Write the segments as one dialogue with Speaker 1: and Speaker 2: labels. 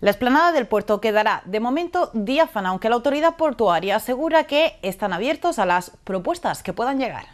Speaker 1: La esplanada del puerto quedará de momento diáfana, aunque la autoridad portuaria asegura que están abiertos a las propuestas que puedan llegar.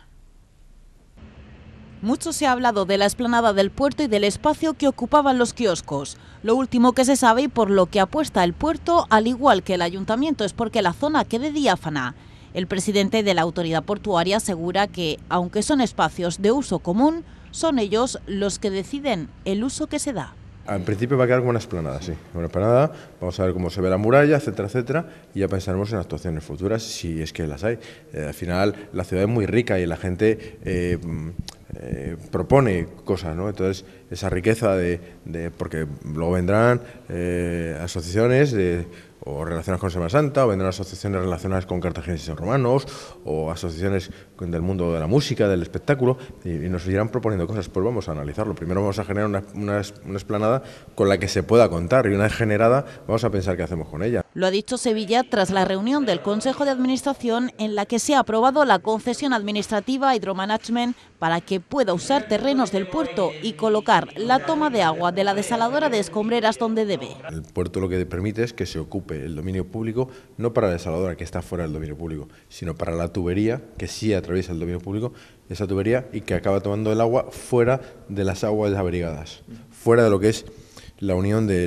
Speaker 1: Mucho se ha hablado de la esplanada del puerto y del espacio que ocupaban los kioscos. Lo último que se sabe y por lo que apuesta el puerto, al igual que el ayuntamiento, es porque la zona quede diáfana. El presidente de la autoridad portuaria asegura que, aunque son espacios de uso común, son ellos los que deciden el uso que se da.
Speaker 2: En principio va a quedar como una esplanada, sí. Una esplanada, vamos a ver cómo se ve la muralla, etcétera, etcétera, y ya pensaremos en actuaciones futuras, si es que las hay. Eh, al final, la ciudad es muy rica y la gente eh, eh, propone cosas, ¿no? Entonces, esa riqueza de... de porque luego vendrán asociaciones de o relacionadas con Semana Santa, o vendrán asociaciones relacionadas con cartagineses romanos, o asociaciones del mundo de la música, del espectáculo, y, nos irán proponiendo cosas. Pues vamos a analizarlo. Primero vamos a generar una, esplanada explanada con la que se pueda contar, y una generada vamos a pensar qué hacemos con ella.
Speaker 1: Lo ha dicho Sevilla tras la reunión del Consejo de Administración en la que se ha aprobado la concesión administrativa Hidromanagement para que pueda usar terrenos del puerto y colocar la toma de agua de la desaladora de escombreras donde debe. El
Speaker 2: puerto lo que permite es que se ocupe el dominio público, no para la desaladora que está fuera del dominio público, sino para la tubería que sí atraviesa el dominio público, esa tubería y que acaba tomando el agua fuera de las aguas abrigadas, fuera de lo que es la unión de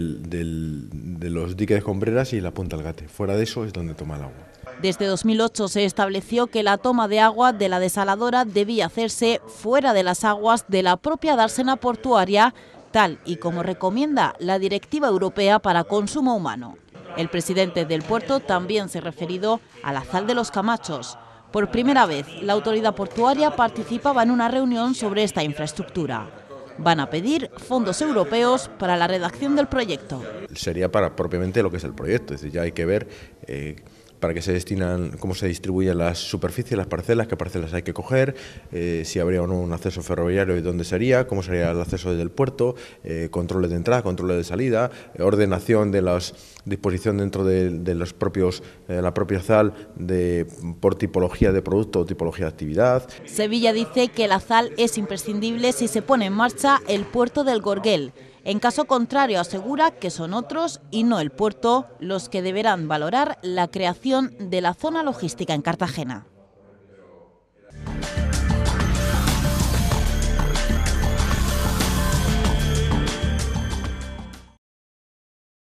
Speaker 2: los diques de Combreras y la Punta gate, Fuera de eso es donde toma el agua.
Speaker 1: Desde 2008 se estableció que la toma de agua de la desaladora debía hacerse fuera de las aguas de la propia dársena portuaria, tal y como recomienda la Directiva Europea para Consumo Humano. El presidente del puerto también se ha referido a la sal de los camachos. Por primera vez, la autoridad portuaria participaba en una reunión sobre esta infraestructura. Van a pedir fondos europeos para la redacción del proyecto.
Speaker 2: Sería para propiamente lo que es el proyecto, es decir, ya hay que ver... Eh, para que se destinan, cómo se distribuyen las superficies, las parcelas, qué parcelas hay que coger, eh, si habría o no un acceso ferroviario y dónde sería, cómo sería el acceso desde el puerto, eh, controles de entrada, controles de salida, eh, ordenación de las disposición dentro de, los propios, la propia sal de, por tipología de producto o tipología de actividad.
Speaker 1: Sevilla dice que la ZAL es imprescindible si se pone en marcha el puerto del Gorgel. En caso contrario, asegura que son otros y no el puerto los que deberán valorar la creación de la zona logística en Cartagena.